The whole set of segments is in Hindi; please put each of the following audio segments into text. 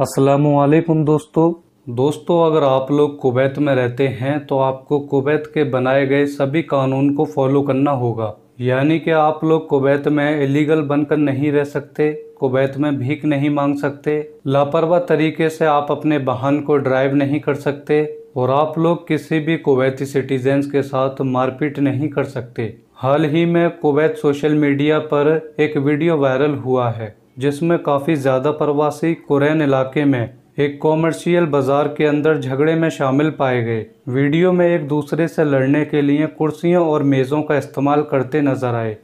असलकुम दोस्तों दोस्तों अगर आप लोग कुवैत में रहते हैं तो आपको कुवैत के बनाए गए सभी कानून को फॉलो करना होगा यानी कि आप लोग कुवैत में इलीगल बनकर नहीं रह सकते कुवैत में भीख नहीं मांग सकते लापरवाह तरीके से आप अपने वाहन को ड्राइव नहीं कर सकते और आप लोग किसी भी कुवैती सिटीजन के साथ मारपीट नहीं कर सकते हाल ही में कुवैत सोशल मीडिया पर एक वीडियो वायरल हुआ है जिसमें काफ़ी ज़्यादा प्रवासी कुरैन इलाके में एक कॉमर्शियल बाजार के अंदर झगड़े में शामिल पाए गए वीडियो में एक दूसरे से लड़ने के लिए कुर्सियों और मेज़ों का इस्तेमाल करते नजर आए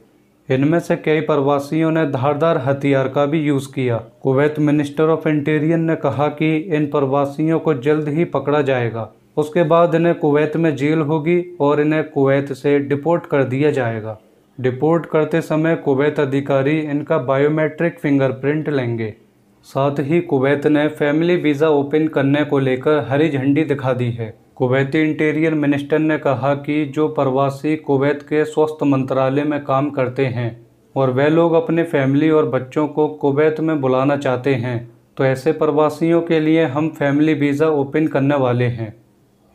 इनमें से कई प्रवासियों ने धारदार हथियार का भी यूज़ किया कुवैत मिनिस्टर ऑफ इंटीरियर ने कहा कि इन प्रवासियों को जल्द ही पकड़ा जाएगा उसके बाद इन्हें कुवैत में जेल होगी और इन्हें कुवैत से डिपोर्ट कर दिया जाएगा डिपोर्ट करते समय कुवैत अधिकारी इनका बायोमेट्रिक फिंगरप्रिंट लेंगे साथ ही कुवैत ने फैमिली वीज़ा ओपन करने को लेकर हरी झंडी दिखा दी है कुवैती इंटीरियर मिनिस्टर ने कहा कि जो प्रवासी कुवैत के स्वास्थ्य मंत्रालय में काम करते हैं और वे लोग अपने फैमिली और बच्चों को कुवैत में बुलाना चाहते हैं तो ऐसे प्रवासियों के लिए हम फैमिली वीज़ा ओपन करने वाले हैं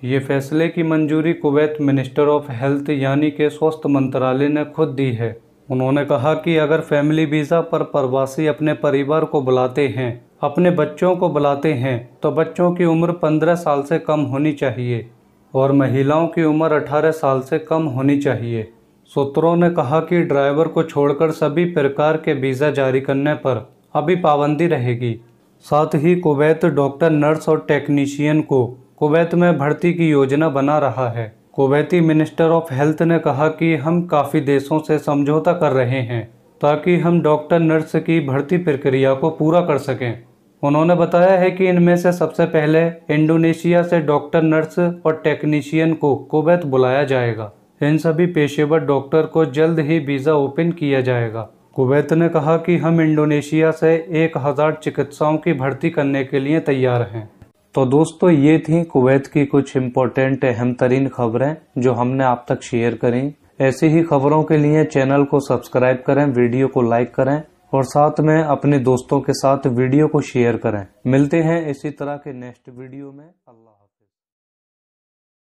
ये फैसले की मंजूरी कुवैत मिनिस्टर ऑफ हेल्थ यानी के स्वास्थ्य मंत्रालय ने खुद दी है उन्होंने कहा कि अगर फैमिली वीज़ा पर प्रवासी अपने परिवार को बुलाते हैं अपने बच्चों को बुलाते हैं तो बच्चों की उम्र 15 साल से कम होनी चाहिए और महिलाओं की उम्र 18 साल से कम होनी चाहिए सूत्रों ने कहा कि ड्राइवर को छोड़कर सभी प्रकार के वीज़ा जारी करने पर अभी पाबंदी रहेगी साथ ही कुवैत डॉक्टर नर्स और टेक्नीशियन को कुवैत में भर्ती की योजना बना रहा है कुवैती मिनिस्टर ऑफ हेल्थ ने कहा कि हम काफ़ी देशों से समझौता कर रहे हैं ताकि हम डॉक्टर नर्स की भर्ती प्रक्रिया को पूरा कर सकें उन्होंने बताया है कि इनमें से सबसे पहले इंडोनेशिया से डॉक्टर नर्स और टेक्नीशियन को कुवैत बुलाया जाएगा इन सभी पेशेवर डॉक्टर को जल्द ही वीज़ा ओपन किया जाएगा कुवैत ने कहा कि हम इंडोनेशिया से एक हज़ार चिकित्साओं की भर्ती करने के लिए तैयार हैं तो दोस्तों ये थी कुवैत की कुछ इम्पोर्टेंट अहम तरीन खबरें जो हमने आप तक शेयर करी ऐसी ही खबरों के लिए चैनल को सब्सक्राइब करें वीडियो को लाइक करें और साथ में अपने दोस्तों के साथ वीडियो को शेयर करें मिलते हैं इसी तरह के नेक्स्ट वीडियो में